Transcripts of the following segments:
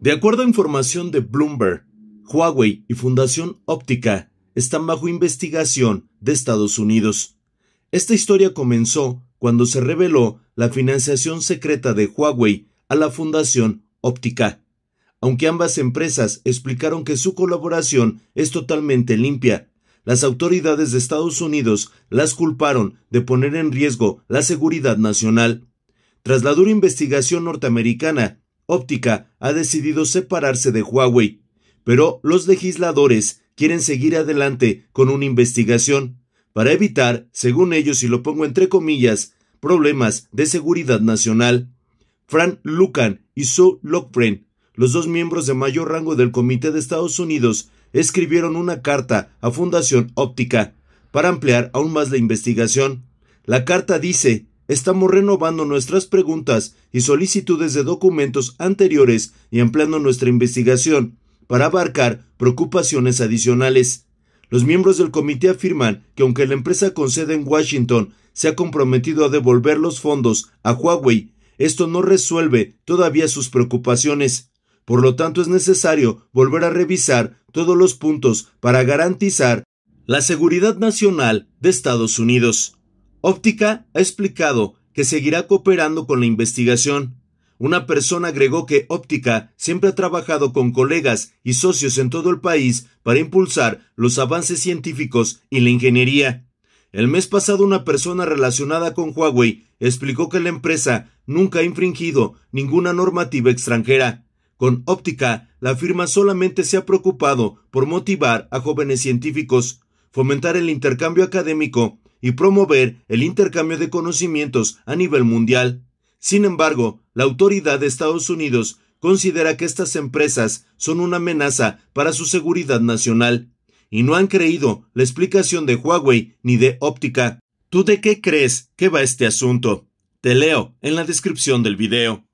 De acuerdo a información de Bloomberg, Huawei y Fundación Óptica están bajo investigación de Estados Unidos. Esta historia comenzó cuando se reveló la financiación secreta de Huawei a la Fundación Óptica. Aunque ambas empresas explicaron que su colaboración es totalmente limpia, las autoridades de Estados Unidos las culparon de poner en riesgo la seguridad nacional. Tras la dura investigación norteamericana, Óptica ha decidido separarse de Huawei, pero los legisladores quieren seguir adelante con una investigación para evitar, según ellos, y lo pongo entre comillas, problemas de seguridad nacional. Fran Lucan y Sue Lockfren, los dos miembros de mayor rango del Comité de Estados Unidos, escribieron una carta a Fundación Óptica para ampliar aún más la investigación. La carta dice estamos renovando nuestras preguntas y solicitudes de documentos anteriores y ampliando nuestra investigación para abarcar preocupaciones adicionales. Los miembros del comité afirman que aunque la empresa con sede en Washington se ha comprometido a devolver los fondos a Huawei, esto no resuelve todavía sus preocupaciones. Por lo tanto, es necesario volver a revisar todos los puntos para garantizar la seguridad nacional de Estados Unidos. Óptica ha explicado que seguirá cooperando con la investigación. Una persona agregó que Óptica siempre ha trabajado con colegas y socios en todo el país para impulsar los avances científicos y la ingeniería. El mes pasado una persona relacionada con Huawei explicó que la empresa nunca ha infringido ninguna normativa extranjera. Con Óptica, la firma solamente se ha preocupado por motivar a jóvenes científicos, fomentar el intercambio académico y promover el intercambio de conocimientos a nivel mundial. Sin embargo, la autoridad de Estados Unidos considera que estas empresas son una amenaza para su seguridad nacional, y no han creído la explicación de Huawei ni de Óptica. ¿Tú de qué crees que va este asunto? Te leo en la descripción del video.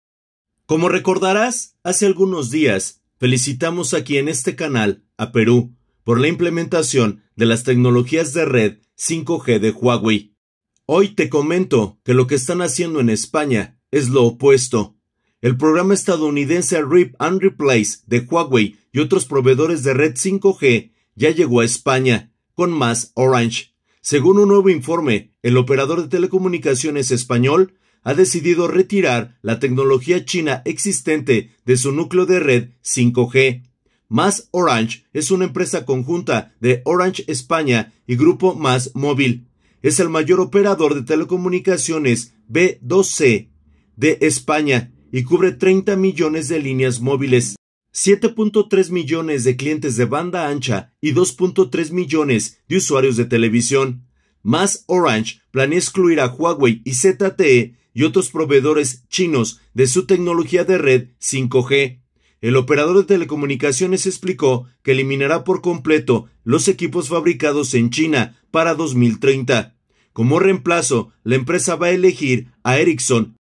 Como recordarás, hace algunos días felicitamos aquí en este canal a Perú por la implementación de las tecnologías de red 5G de Huawei. Hoy te comento que lo que están haciendo en España es lo opuesto. El programa estadounidense Rip and Replace de Huawei y otros proveedores de red 5G ya llegó a España, con más Orange. Según un nuevo informe, el operador de telecomunicaciones español ha decidido retirar la tecnología china existente de su núcleo de red 5G. Más Orange es una empresa conjunta de Orange España y Grupo Más Móvil. Es el mayor operador de telecomunicaciones B2C de España y cubre 30 millones de líneas móviles, 7.3 millones de clientes de banda ancha y 2.3 millones de usuarios de televisión. Más Orange planea excluir a Huawei y ZTE y otros proveedores chinos de su tecnología de red 5G. El operador de telecomunicaciones explicó que eliminará por completo los equipos fabricados en China para 2030. Como reemplazo, la empresa va a elegir a Ericsson.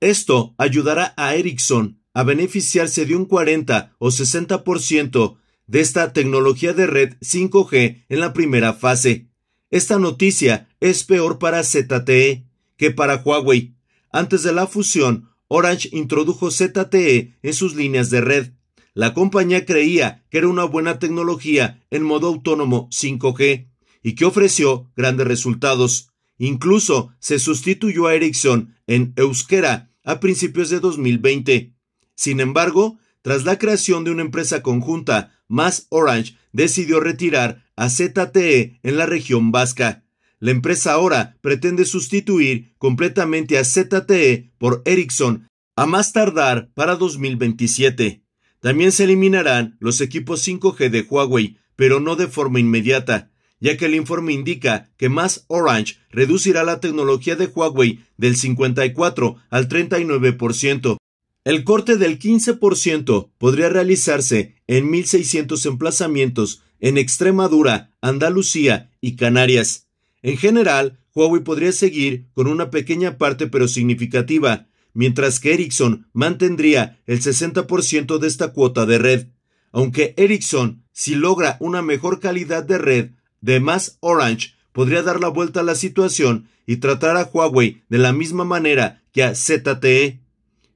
Esto ayudará a Ericsson a beneficiarse de un 40 o 60% de esta tecnología de red 5G en la primera fase. Esta noticia es peor para ZTE que para Huawei. Antes de la fusión, Orange introdujo ZTE en sus líneas de red. La compañía creía que era una buena tecnología en modo autónomo 5G y que ofreció grandes resultados. Incluso se sustituyó a Ericsson en Euskera a principios de 2020. Sin embargo, tras la creación de una empresa conjunta, más Orange decidió retirar a ZTE en la región vasca. La empresa ahora pretende sustituir completamente a ZTE por Ericsson a más tardar para 2027. También se eliminarán los equipos 5G de Huawei, pero no de forma inmediata, ya que el informe indica que más Orange reducirá la tecnología de Huawei del 54 al 39%. El corte del 15% podría realizarse en 1.600 emplazamientos en Extremadura, Andalucía y Canarias. En general, Huawei podría seguir con una pequeña parte pero significativa, mientras que Ericsson mantendría el 60% de esta cuota de red. Aunque Ericsson, si logra una mejor calidad de red, de más Orange podría dar la vuelta a la situación y tratar a Huawei de la misma manera que a ZTE.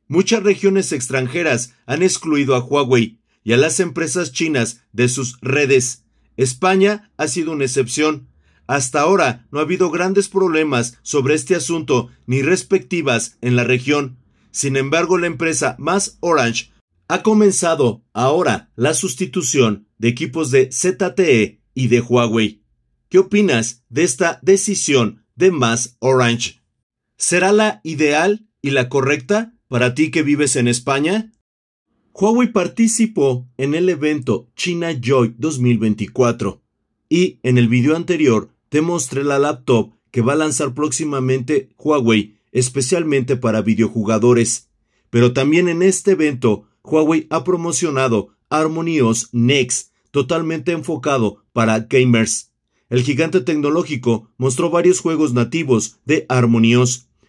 Muchas regiones extranjeras han excluido a Huawei y a las empresas chinas de sus redes. España ha sido una excepción. Hasta ahora no ha habido grandes problemas sobre este asunto ni respectivas en la región. Sin embargo, la empresa Mass Orange ha comenzado ahora la sustitución de equipos de ZTE y de Huawei. ¿Qué opinas de esta decisión de Mass Orange? ¿Será la ideal y la correcta para ti que vives en España? Huawei participó en el evento China Joy 2024 y en el video anterior te mostré la laptop que va a lanzar próximamente Huawei, especialmente para videojugadores. Pero también en este evento, Huawei ha promocionado Harmony Next, totalmente enfocado para gamers. El gigante tecnológico mostró varios juegos nativos de Harmony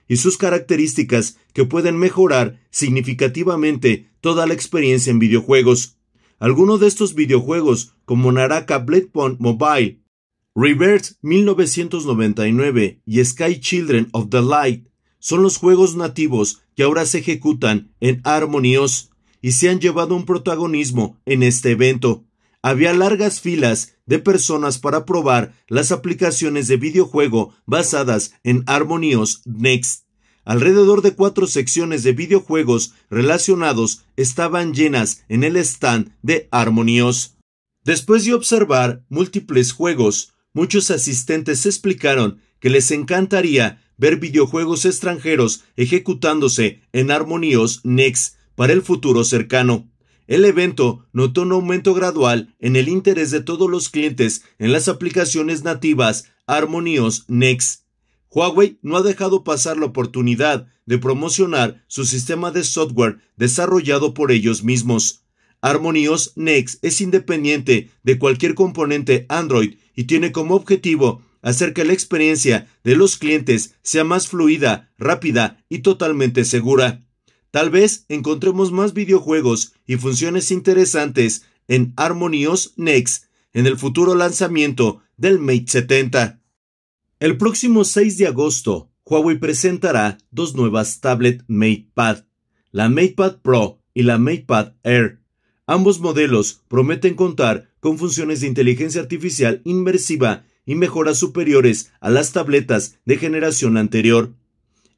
y sus características que pueden mejorar significativamente toda la experiencia en videojuegos. Algunos de estos videojuegos, como Naraka Blackpond Mobile, Reverse 1999 y Sky Children of the Light, son los juegos nativos que ahora se ejecutan en Armonios y se han llevado un protagonismo en este evento. Había largas filas de personas para probar las aplicaciones de videojuego basadas en Armonios Next. Alrededor de cuatro secciones de videojuegos relacionados estaban llenas en el stand de Armonios. Después de observar múltiples juegos, muchos asistentes explicaron que les encantaría ver videojuegos extranjeros ejecutándose en Armonios Next para el futuro cercano. El evento notó un aumento gradual en el interés de todos los clientes en las aplicaciones nativas Armonios Next Huawei no ha dejado pasar la oportunidad de promocionar su sistema de software desarrollado por ellos mismos. HarmonyOS Next es independiente de cualquier componente Android y tiene como objetivo hacer que la experiencia de los clientes sea más fluida, rápida y totalmente segura. Tal vez encontremos más videojuegos y funciones interesantes en HarmonyOS Next en el futuro lanzamiento del Mate 70. El próximo 6 de agosto, Huawei presentará dos nuevas tablet MatePad, la MatePad Pro y la MatePad Air. Ambos modelos prometen contar con funciones de inteligencia artificial inmersiva y mejoras superiores a las tabletas de generación anterior.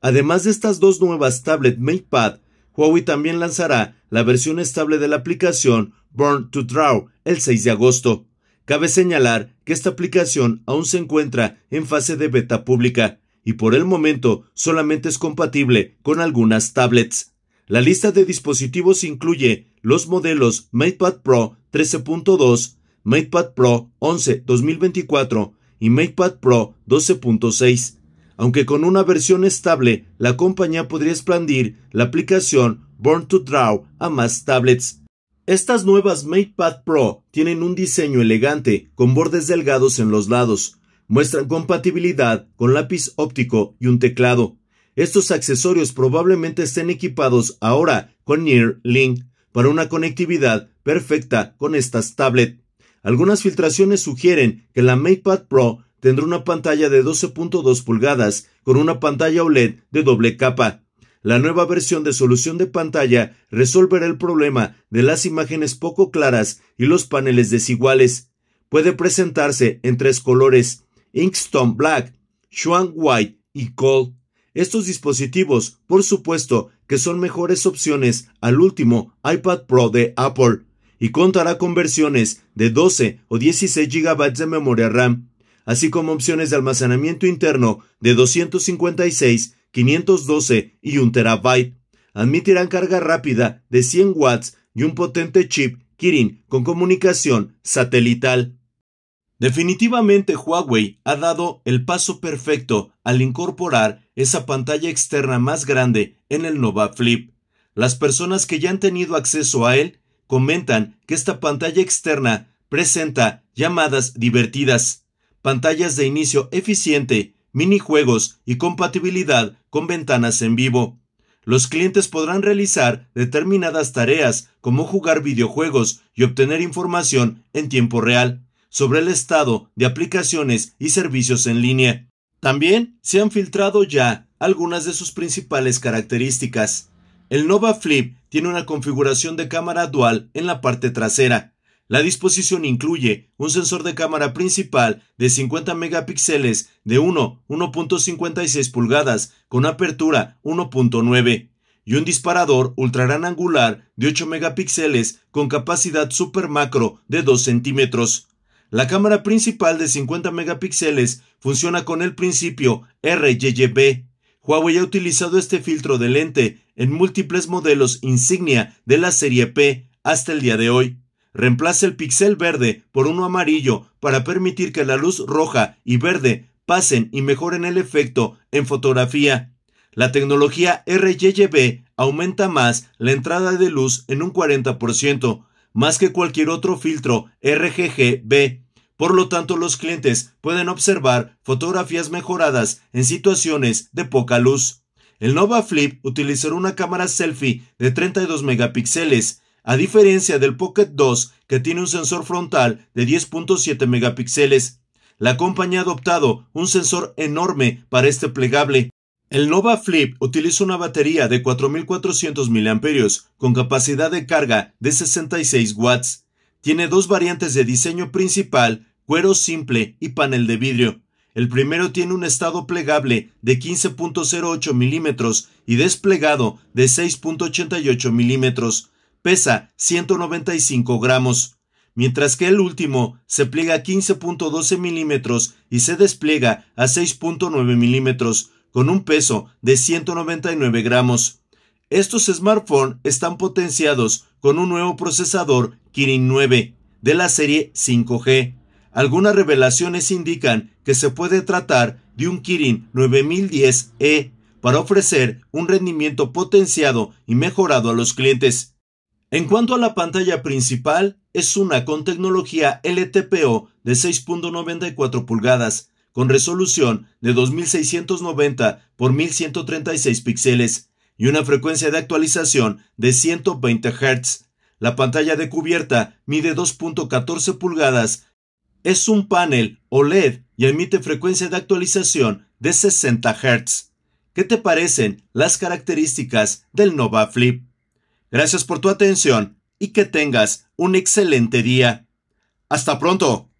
Además de estas dos nuevas tablet MatePad, Huawei también lanzará la versión estable de la aplicación Burn to Draw el 6 de agosto. Cabe señalar que esta aplicación aún se encuentra en fase de beta pública y por el momento solamente es compatible con algunas tablets. La lista de dispositivos incluye los modelos MatePad Pro 13.2, MatePad Pro 11 2024 y MatePad Pro 12.6. Aunque con una versión estable, la compañía podría expandir la aplicación Born to Draw a más tablets. Estas nuevas MatePad Pro tienen un diseño elegante con bordes delgados en los lados. Muestran compatibilidad con lápiz óptico y un teclado. Estos accesorios probablemente estén equipados ahora con Near Link para una conectividad perfecta con estas tablet. Algunas filtraciones sugieren que la MatePad Pro tendrá una pantalla de 12.2 pulgadas con una pantalla OLED de doble capa. La nueva versión de solución de pantalla resolverá el problema de las imágenes poco claras y los paneles desiguales. Puede presentarse en tres colores, Inkstone Black, shuan White y Cold. Estos dispositivos, por supuesto, que son mejores opciones al último iPad Pro de Apple y contará con versiones de 12 o 16 GB de memoria RAM, así como opciones de almacenamiento interno de 256 512 y 1 terabyte. Admitirán carga rápida de 100 watts y un potente chip Kirin con comunicación satelital. Definitivamente Huawei ha dado el paso perfecto al incorporar esa pantalla externa más grande en el Nova Flip. Las personas que ya han tenido acceso a él comentan que esta pantalla externa presenta llamadas divertidas, pantallas de inicio eficiente minijuegos y compatibilidad con ventanas en vivo. Los clientes podrán realizar determinadas tareas como jugar videojuegos y obtener información en tiempo real sobre el estado de aplicaciones y servicios en línea. También se han filtrado ya algunas de sus principales características. El Nova Flip tiene una configuración de cámara dual en la parte trasera, la disposición incluye un sensor de cámara principal de 50 megapíxeles de 1, 1.56 pulgadas con apertura 1.9 y un disparador ultrarán angular de 8 megapíxeles con capacidad super macro de 2 centímetros. La cámara principal de 50 megapíxeles funciona con el principio RYYB. Huawei ha utilizado este filtro de lente en múltiples modelos insignia de la serie P hasta el día de hoy. Reemplaza el píxel verde por uno amarillo para permitir que la luz roja y verde pasen y mejoren el efecto en fotografía. La tecnología RGB aumenta más la entrada de luz en un 40%, más que cualquier otro filtro RGGB. Por lo tanto, los clientes pueden observar fotografías mejoradas en situaciones de poca luz. El Nova Flip utilizará una cámara selfie de 32 megapíxeles, a diferencia del Pocket 2 que tiene un sensor frontal de 10.7 megapíxeles. La compañía ha adoptado un sensor enorme para este plegable. El Nova Flip utiliza una batería de 4.400 mAh con capacidad de carga de 66 watts. Tiene dos variantes de diseño principal, cuero simple y panel de vidrio. El primero tiene un estado plegable de 15.08 milímetros y desplegado de 6.88 milímetros pesa 195 gramos, mientras que el último se pliega a 15.12 milímetros y se despliega a 6.9 milímetros, con un peso de 199 gramos. Estos smartphones están potenciados con un nuevo procesador Kirin 9 de la serie 5G. Algunas revelaciones indican que se puede tratar de un Kirin 9010E e para ofrecer un rendimiento potenciado y mejorado a los clientes. En cuanto a la pantalla principal, es una con tecnología LTPO de 6.94 pulgadas, con resolución de 2690 por 1136 píxeles y una frecuencia de actualización de 120 Hz. La pantalla de cubierta mide 2.14 pulgadas, es un panel OLED y emite frecuencia de actualización de 60 Hz. ¿Qué te parecen las características del Nova Flip? Gracias por tu atención y que tengas un excelente día. Hasta pronto.